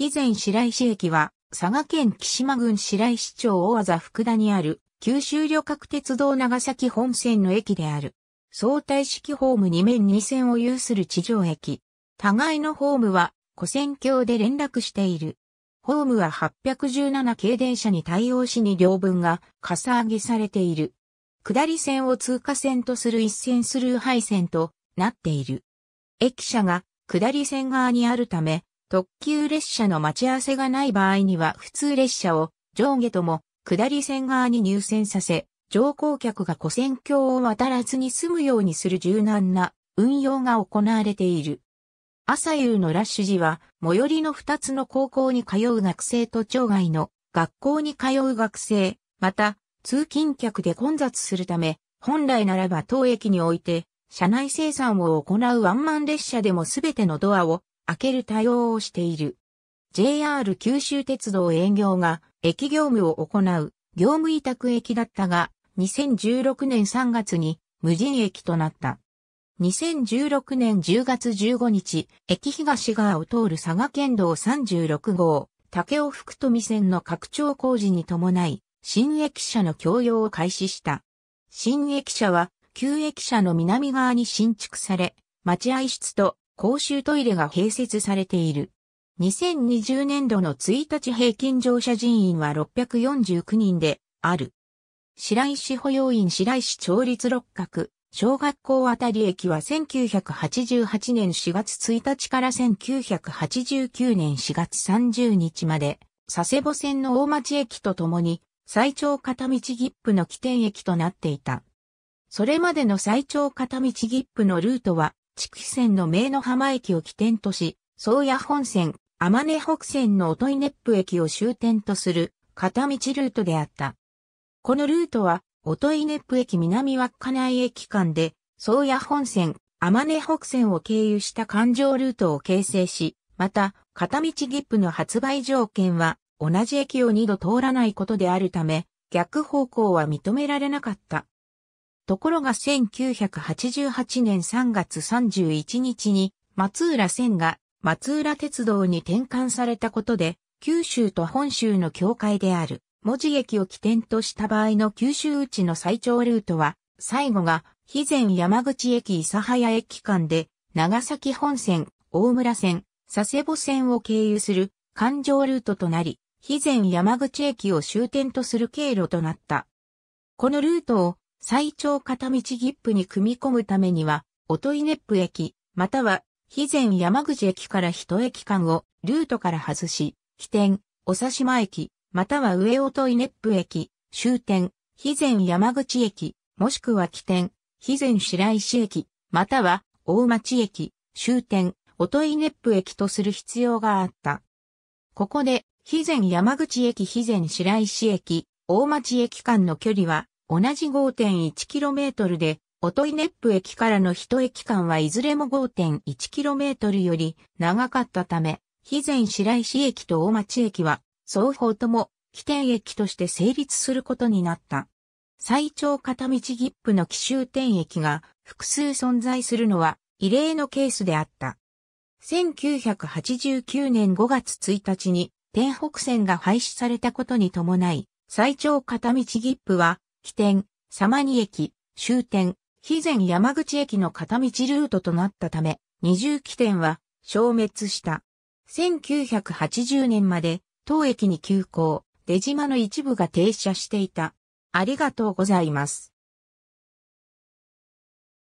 肥前白石駅は、佐賀県木島郡白石町大技福田にある、九州旅客鉄道長崎本線の駅である。相対式ホーム2面2線を有する地上駅。互いのホームは、古線橋で連絡している。ホームは817系電車に対応しに両分がかさ上げされている。下り線を通過線とする一線スルー配線となっている。駅舎が下り線側にあるため、特急列車の待ち合わせがない場合には普通列車を上下とも下り線側に入線させ、乗降客が古線橋を渡らずに済むようにする柔軟な運用が行われている。朝夕のラッシュ時は、最寄りの2つの高校に通う学生と町外の学校に通う学生、また、通勤客で混雑するため、本来ならば当駅において、車内生産を行うワンマン列車でもすべてのドアを開ける対応をしている。JR 九州鉄道営業が駅業務を行う業務委託駅だったが、2016年3月に無人駅となった。2016年10月15日、駅東側を通る佐賀県道36号、竹尾福富線の拡張工事に伴い、新駅舎の供用を開始した。新駅舎は、旧駅舎の南側に新築され、待合室と公衆トイレが併設されている。2020年度の1日平均乗車人員は649人である。白石保養院白石町立六角、小学校あたり駅は1988年4月1日から1989年4月30日まで、佐世保線の大町駅とともに、最長片道切符の起点駅となっていた。それまでの最長片道切符のルートは、筑肥線の名の浜駅を起点とし、宗谷本線、天根北線の音井ップ駅を終点とする片道ルートであった。このルートは、音井ップ駅南稚内駅間で、宗谷本線、天根北線を経由した環状ルートを形成し、また、片道切符の発売条件は、同じ駅を二度通らないことであるため、逆方向は認められなかった。ところが1988年3月31日に松浦線が松浦鉄道に転換されたことで、九州と本州の境界である、文字駅を起点とした場合の九州内の最長ルートは、最後が、肥前山口駅諫早駅間で、長崎本線、大村線、佐世保線を経由する環状ルートとなり、肥前山口駅を終点とする経路となった。このルートを最長片道切符に組み込むためには、といネップ駅、または、肥前山口駅から一駅間をルートから外し、起点、おさしま駅、または上といネップ駅、終点、肥前山口駅、もしくは起点、肥前白石駅、または大町駅、終点、といネップ駅とする必要があった。ここで、肥前山口駅、肥前白石駅、大町駅間の距離は、同じ 5.1km で、音イネップ駅からの一駅間はいずれも 5.1km より長かったため、肥前白石駅と大町駅は、双方とも起点駅として成立することになった。最長片道切符の奇襲点駅が複数存在するのは異例のケースであった。1989年5月1日に天北線が廃止されたことに伴い、最長片道切符は起点、様に駅、終点、肥前山口駅の片道ルートとなったため、二重起点は消滅した。1980年まで当駅に急行、出島の一部が停車していた。ありがとうございます。